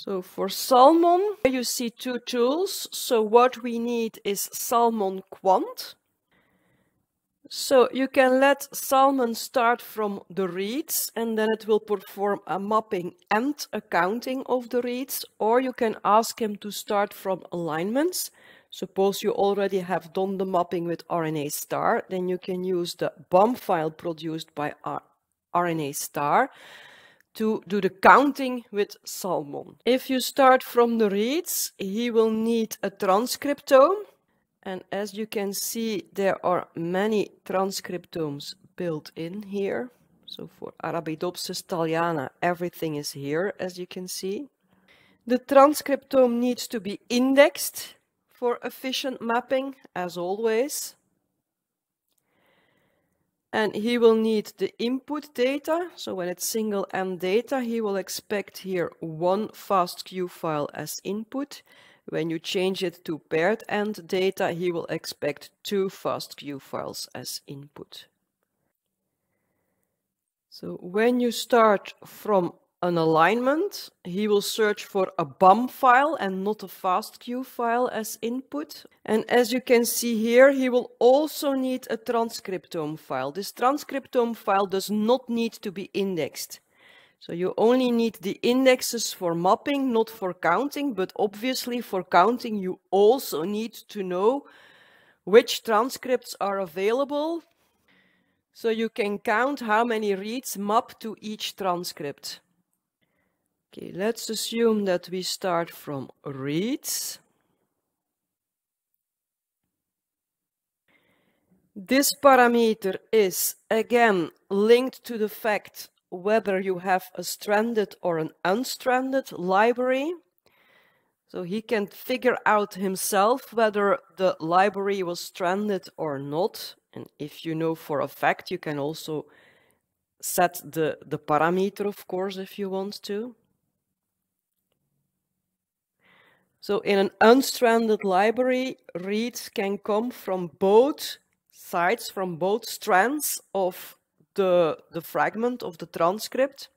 So for Salmon, you see two tools. So what we need is Salmon Quant. So you can let Salmon start from the reads and then it will perform a mapping and accounting of the reads, or you can ask him to start from alignments. Suppose you already have done the mapping with RNA star, then you can use the BOM file produced by R RNA star to do the counting with Salmon. If you start from the reads, he will need a transcriptome. And as you can see, there are many transcriptomes built in here. So for Arabidopsis thaliana, everything is here, as you can see. The transcriptome needs to be indexed for efficient mapping, as always. And he will need the input data. So when it's single M data, he will expect here one fastq file as input. When you change it to paired end data, he will expect two fastq files as input. So when you start from an alignment, he will search for a BAM file and not a FASTQ file as input. And as you can see here, he will also need a transcriptome file. This transcriptome file does not need to be indexed. So you only need the indexes for mapping, not for counting, but obviously for counting, you also need to know which transcripts are available. So you can count how many reads map to each transcript. Okay, let's assume that we start from reads. This parameter is again linked to the fact whether you have a stranded or an unstranded library. So he can figure out himself whether the library was stranded or not. And if you know for a fact, you can also set the, the parameter, of course, if you want to. So in an unstranded library, reads can come from both sides, from both strands of the, the fragment of the transcript.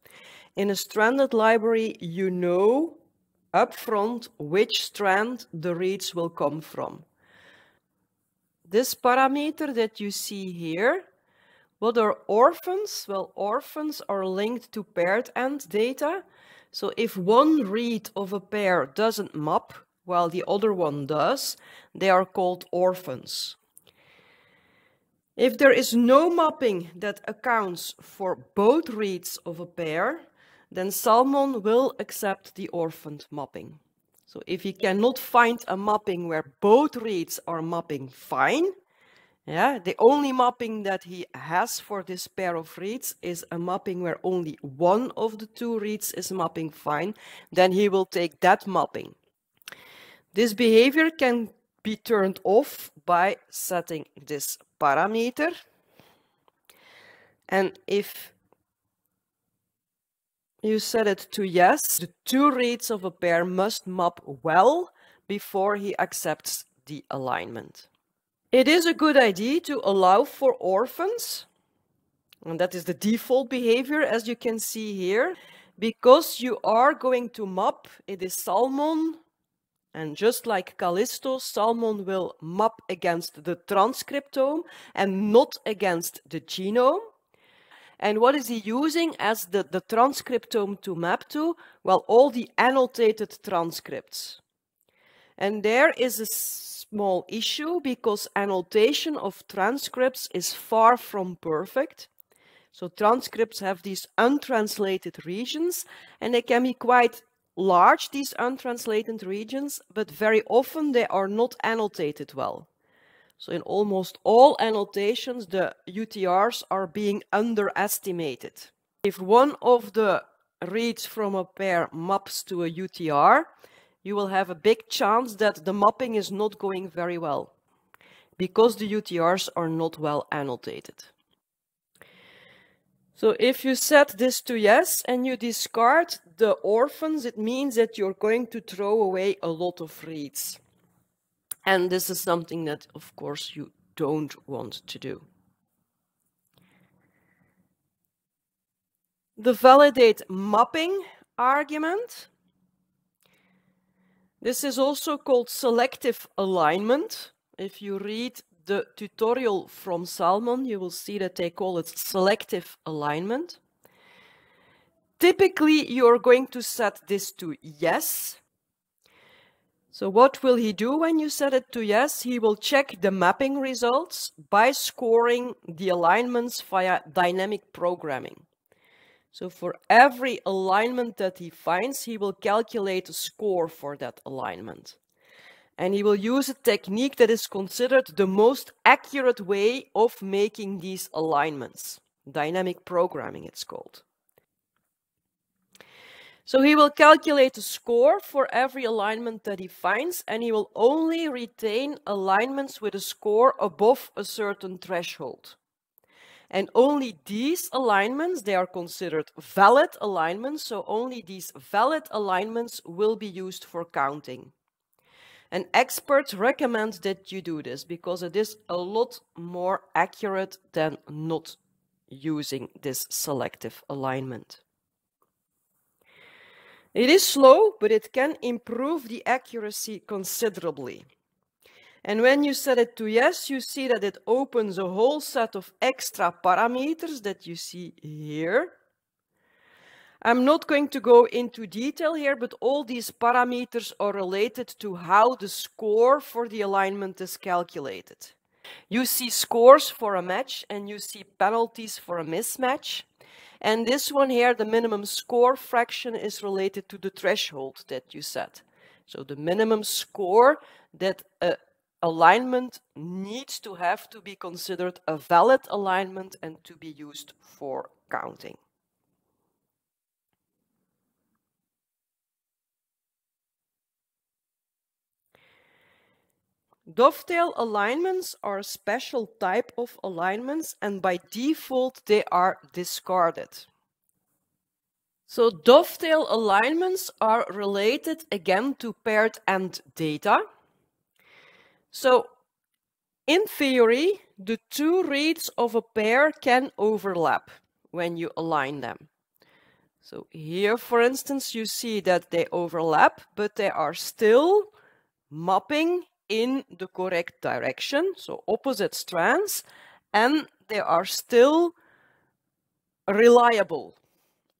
In a stranded library, you know upfront which strand the reads will come from. This parameter that you see here what are orphans? Well, orphans are linked to paired end data. So if one read of a pair doesn't map while the other one does, they are called orphans. If there is no mapping that accounts for both reads of a pair, then Salmon will accept the orphaned mapping. So if you cannot find a mapping where both reads are mapping fine, yeah, the only mapping that he has for this pair of reads is a mapping where only one of the two reads is mapping fine. Then he will take that mapping. This behavior can be turned off by setting this parameter. And if you set it to yes, the two reads of a pair must map well before he accepts the alignment. It is a good idea to allow for orphans, and that is the default behavior, as you can see here, because you are going to map, it is Salmon, and just like Callisto, Salmon will map against the transcriptome and not against the genome. And what is he using as the, the transcriptome to map to? Well, all the annotated transcripts. And there is a small issue because annotation of transcripts is far from perfect. So transcripts have these untranslated regions and they can be quite large, these untranslated regions, but very often they are not annotated well. So in almost all annotations, the UTRs are being underestimated. If one of the reads from a pair maps to a UTR, you will have a big chance that the mapping is not going very well because the UTRs are not well annotated. So if you set this to yes and you discard the orphans, it means that you're going to throw away a lot of reads. And this is something that, of course, you don't want to do. The validate mapping argument this is also called selective alignment. If you read the tutorial from Salmon, you will see that they call it selective alignment. Typically, you're going to set this to yes. So what will he do when you set it to yes? He will check the mapping results by scoring the alignments via dynamic programming. So for every alignment that he finds, he will calculate a score for that alignment. And he will use a technique that is considered the most accurate way of making these alignments. Dynamic programming, it's called. So he will calculate a score for every alignment that he finds, and he will only retain alignments with a score above a certain threshold. And only these alignments, they are considered valid alignments. So only these valid alignments will be used for counting. And experts recommend that you do this because it is a lot more accurate than not using this selective alignment. It is slow, but it can improve the accuracy considerably. And when you set it to yes, you see that it opens a whole set of extra parameters that you see here. I'm not going to go into detail here, but all these parameters are related to how the score for the alignment is calculated. You see scores for a match and you see penalties for a mismatch. And this one here, the minimum score fraction is related to the threshold that you set. So the minimum score that a alignment needs to have to be considered a valid alignment and to be used for counting. Dovetail alignments are a special type of alignments and by default they are discarded. So dovetail alignments are related again to paired end data. So in theory, the two reads of a pair can overlap when you align them. So here, for instance, you see that they overlap, but they are still mapping in the correct direction, so opposite strands, and they are still reliable.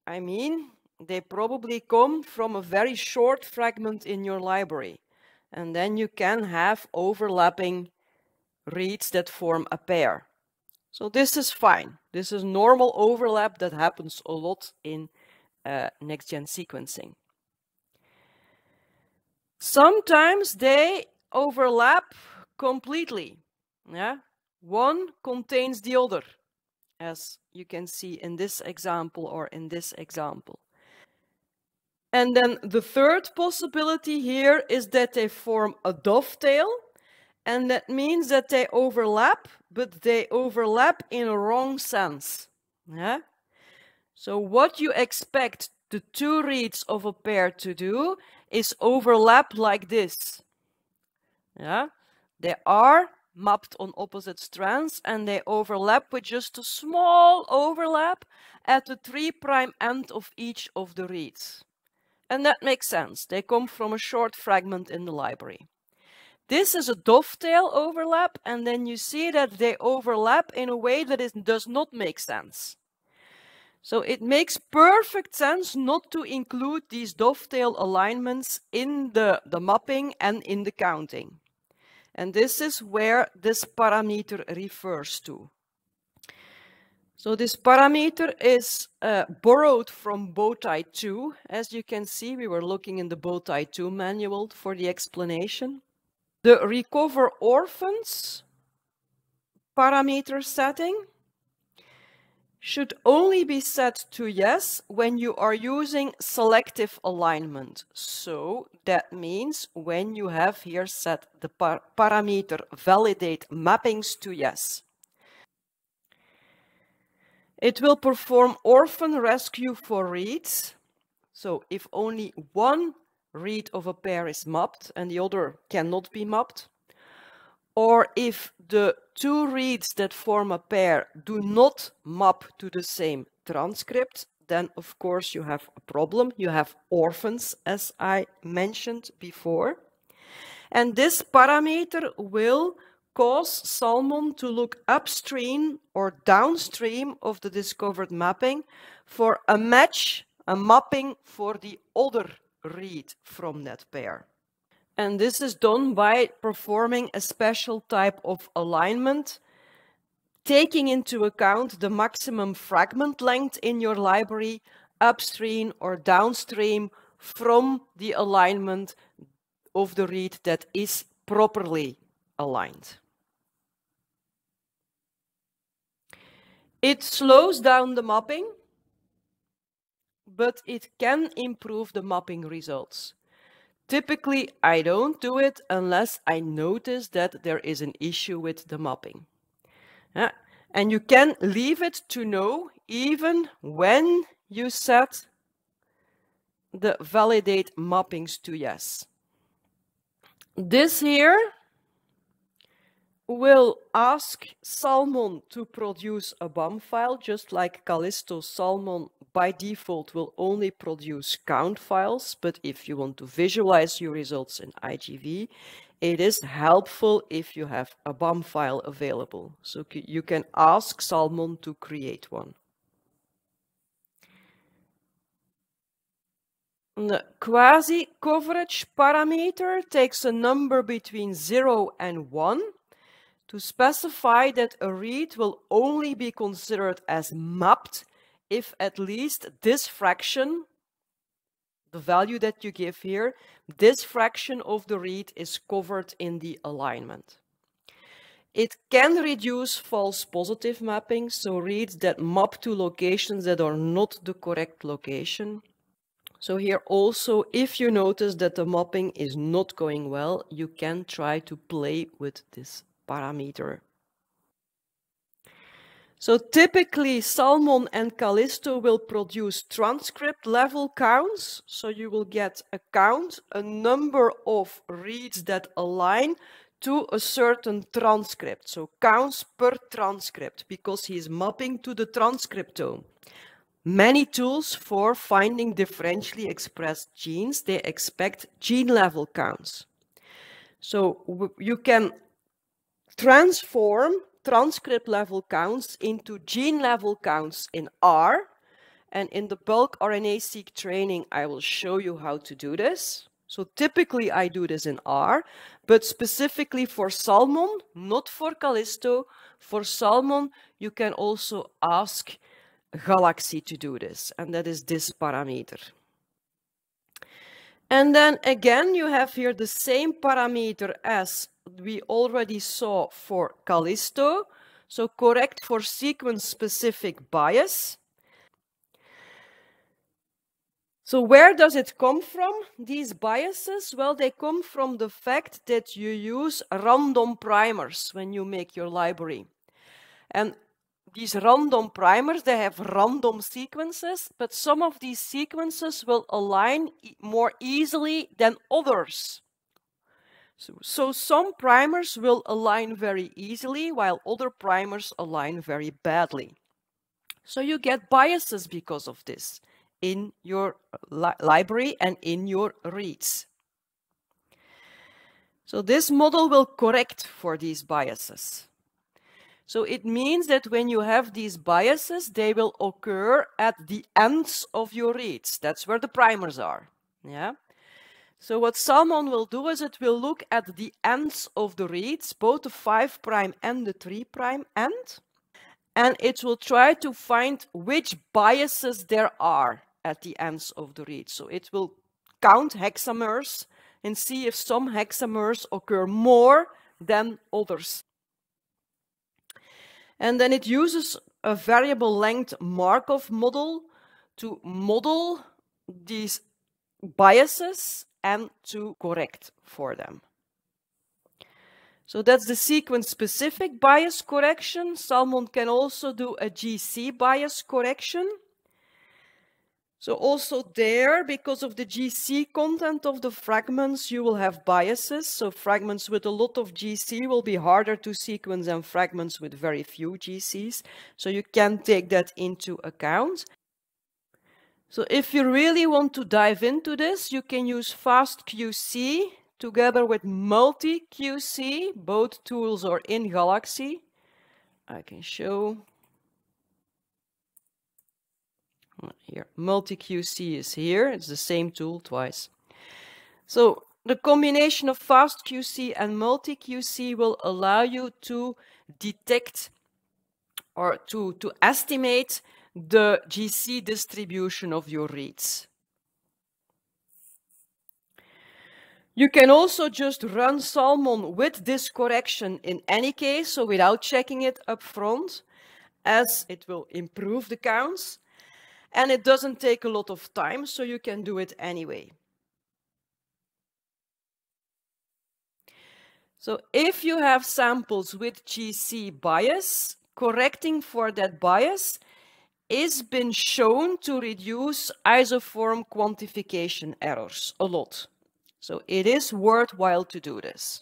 I mean, they probably come from a very short fragment in your library. And then you can have overlapping reads that form a pair. So this is fine. This is normal overlap that happens a lot in uh, next-gen sequencing. Sometimes they overlap completely. Yeah? One contains the other, as you can see in this example or in this example. And then the third possibility here is that they form a dovetail. And that means that they overlap, but they overlap in a wrong sense. Yeah? So what you expect the two reads of a pair to do is overlap like this. Yeah? They are mapped on opposite strands and they overlap with just a small overlap at the 3' end of each of the reads. And that makes sense. They come from a short fragment in the library. This is a dovetail overlap, and then you see that they overlap in a way it does not make sense. So it makes perfect sense not to include these dovetail alignments in the, the mapping and in the counting. And this is where this parameter refers to. So this parameter is uh, borrowed from Bowtie 2. As you can see, we were looking in the Bowtie 2 manual for the explanation. The recover orphans parameter setting should only be set to yes when you are using selective alignment. So that means when you have here set the par parameter validate mappings to yes. It will perform orphan rescue for reeds. So if only one read of a pair is mapped and the other cannot be mapped, or if the two reads that form a pair do not map to the same transcript, then of course you have a problem. You have orphans, as I mentioned before. And this parameter will cause Salmon to look upstream or downstream of the discovered mapping for a match, a mapping for the other read from that pair. And this is done by performing a special type of alignment, taking into account the maximum fragment length in your library, upstream or downstream from the alignment of the read that is properly aligned. It slows down the mapping, but it can improve the mapping results. Typically, I don't do it unless I notice that there is an issue with the mapping. Yeah. And you can leave it to know even when you set the validate mappings to yes. This here will ask Salmon to produce a BAM file, just like Callisto Salmon by default will only produce count files, but if you want to visualize your results in IGV, it is helpful if you have a BAM file available. So you can ask Salmon to create one. The quasi coverage parameter takes a number between 0 and 1 to specify that a read will only be considered as mapped if at least this fraction, the value that you give here, this fraction of the read is covered in the alignment. It can reduce false positive mapping, so reads that map to locations that are not the correct location. So here also, if you notice that the mapping is not going well, you can try to play with this parameter. So typically Salmon and Callisto will produce transcript level counts. So you will get a count, a number of reads that align to a certain transcript. So counts per transcript because he is mapping to the transcriptome. Many tools for finding differentially expressed genes, they expect gene level counts. So you can transform transcript level counts into gene level counts in R. And in the bulk RNA-seq training, I will show you how to do this. So typically I do this in R, but specifically for Salmon, not for Callisto, for Salmon, you can also ask Galaxy to do this, and that is this parameter. And then again, you have here the same parameter as we already saw for Callisto. So correct for sequence-specific bias. So where does it come from, these biases? Well, they come from the fact that you use random primers when you make your library. And these random primers, they have random sequences, but some of these sequences will align more easily than others. So, so some primers will align very easily while other primers align very badly. So you get biases because of this in your li library and in your reads. So this model will correct for these biases. So it means that when you have these biases, they will occur at the ends of your reads. That's where the primers are. Yeah. So what Salmon will do is it will look at the ends of the reads, both the 5 prime and the 3 prime end, and it will try to find which biases there are at the ends of the read. So it will count hexamers and see if some hexamers occur more than others. And then it uses a variable length Markov model to model these biases and to correct for them. So that's the sequence specific bias correction. Salmon can also do a GC bias correction. So also there, because of the GC content of the fragments, you will have biases. So fragments with a lot of GC will be harder to sequence than fragments with very few GCs. So you can take that into account. So if you really want to dive into this, you can use FastQC together with MultiQC. Both tools are in Galaxy. I can show here. MultiQC is here. It's the same tool twice. So the combination of FastQC and MultiQC will allow you to detect or to, to estimate the GC distribution of your reads. You can also just run Salmon with this correction in any case, so without checking it up front, as it will improve the counts. And it doesn't take a lot of time, so you can do it anyway. So if you have samples with GC bias, correcting for that bias is been shown to reduce isoform quantification errors a lot. So it is worthwhile to do this.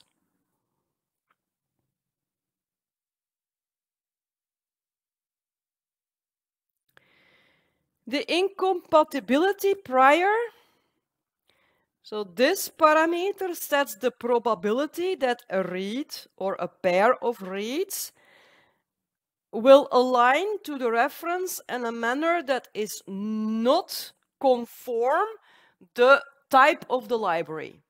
The incompatibility prior, so this parameter sets the probability that a read or a pair of reads will align to the reference in a manner that is not conform the type of the library.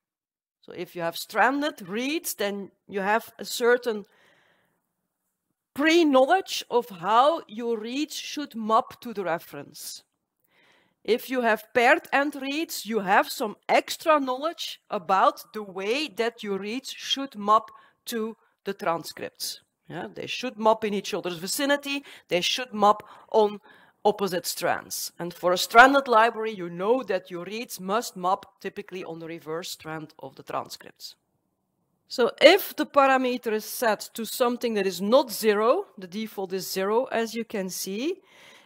So if you have stranded reads, then you have a certain pre-knowledge of how your reads should map to the reference. If you have paired end reads, you have some extra knowledge about the way that your reads should map to the transcripts. Yeah, they should map in each other's vicinity. They should map on opposite strands. And for a stranded library, you know that your reads must map typically on the reverse strand of the transcripts. So if the parameter is set to something that is not zero, the default is zero, as you can see,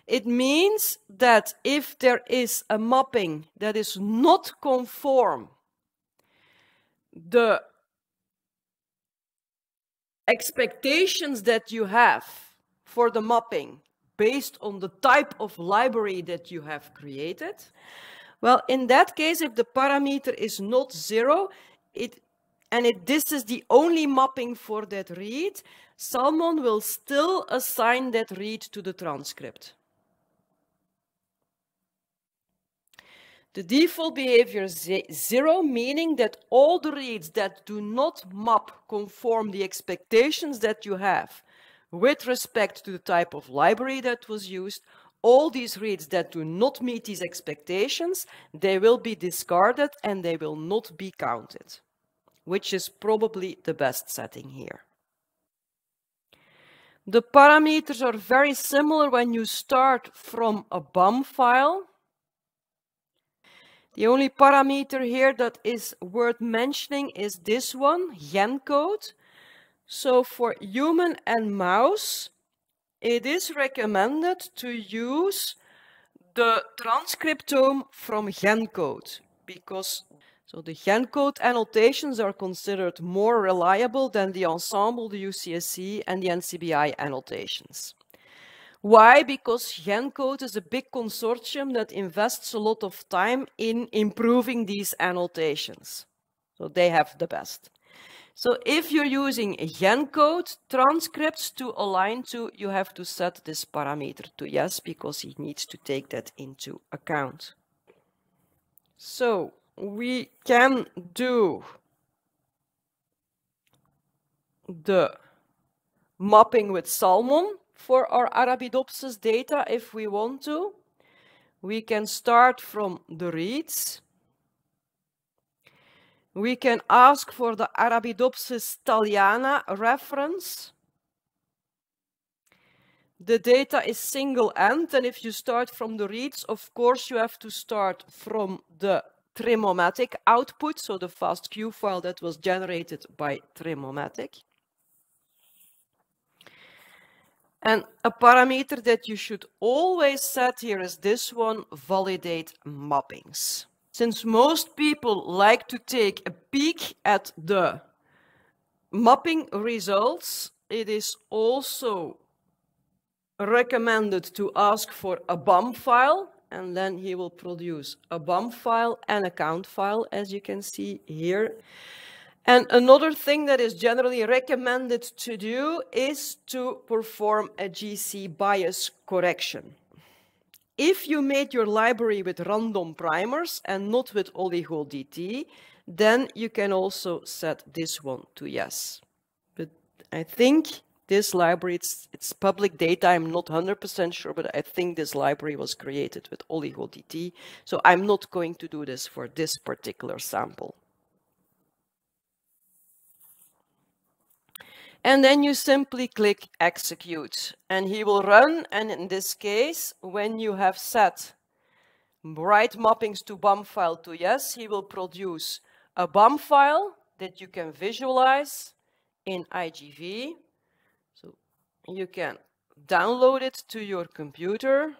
it means that if there is a mapping that is not conform the expectations that you have for the mapping based on the type of library that you have created. Well, in that case, if the parameter is not zero, it and this is the only mapping for that read, Salmon will still assign that read to the transcript. The default behavior is zero, meaning that all the reads that do not map conform the expectations that you have with respect to the type of library that was used. All these reads that do not meet these expectations, they will be discarded and they will not be counted, which is probably the best setting here. The parameters are very similar when you start from a BAM file the only parameter here that is worth mentioning is this one, GenCode. So for human and mouse, it is recommended to use the transcriptome from GenCode because so the GenCode annotations are considered more reliable than the ensemble, the UCSC, and the NCBI annotations. Why? Because GenCode is a big consortium that invests a lot of time in improving these annotations. So they have the best. So if you're using GenCode transcripts to align to, you have to set this parameter to yes, because he needs to take that into account. So we can do the mapping with Salmon for our Arabidopsis data if we want to. We can start from the reads. We can ask for the Arabidopsis thaliana reference. The data is single end, and if you start from the reads, of course, you have to start from the trimomatic output, so the FASTQ file that was generated by trimomatic. And a parameter that you should always set here is this one, validate mappings. Since most people like to take a peek at the mapping results, it is also recommended to ask for a BAM file, and then he will produce a BAM file and a count file, as you can see here. And another thing that is generally recommended to do is to perform a GC bias correction. If you made your library with random primers and not with oligo DT, then you can also set this one to yes. But I think this library, it's, it's public data, I'm not 100% sure, but I think this library was created with oligo DT, so I'm not going to do this for this particular sample. And then you simply click execute and he will run. And in this case, when you have set write mappings to BAM file to yes, he will produce a BAM file that you can visualize in IGV. So you can download it to your computer.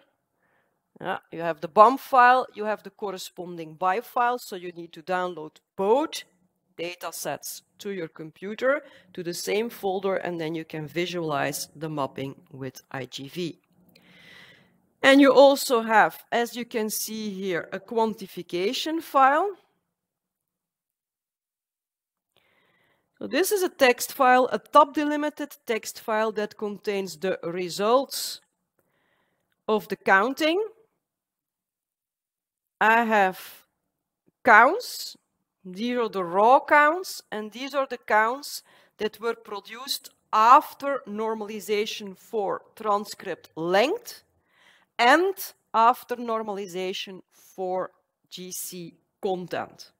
Yeah, you have the BAM file, you have the corresponding BY file, so you need to download both data sets to your computer to the same folder and then you can visualize the mapping with IGV. And you also have, as you can see here, a quantification file. So this is a text file, a top delimited text file that contains the results of the counting. I have counts these are the raw counts, and these are the counts that were produced after normalization for transcript length and after normalization for GC content.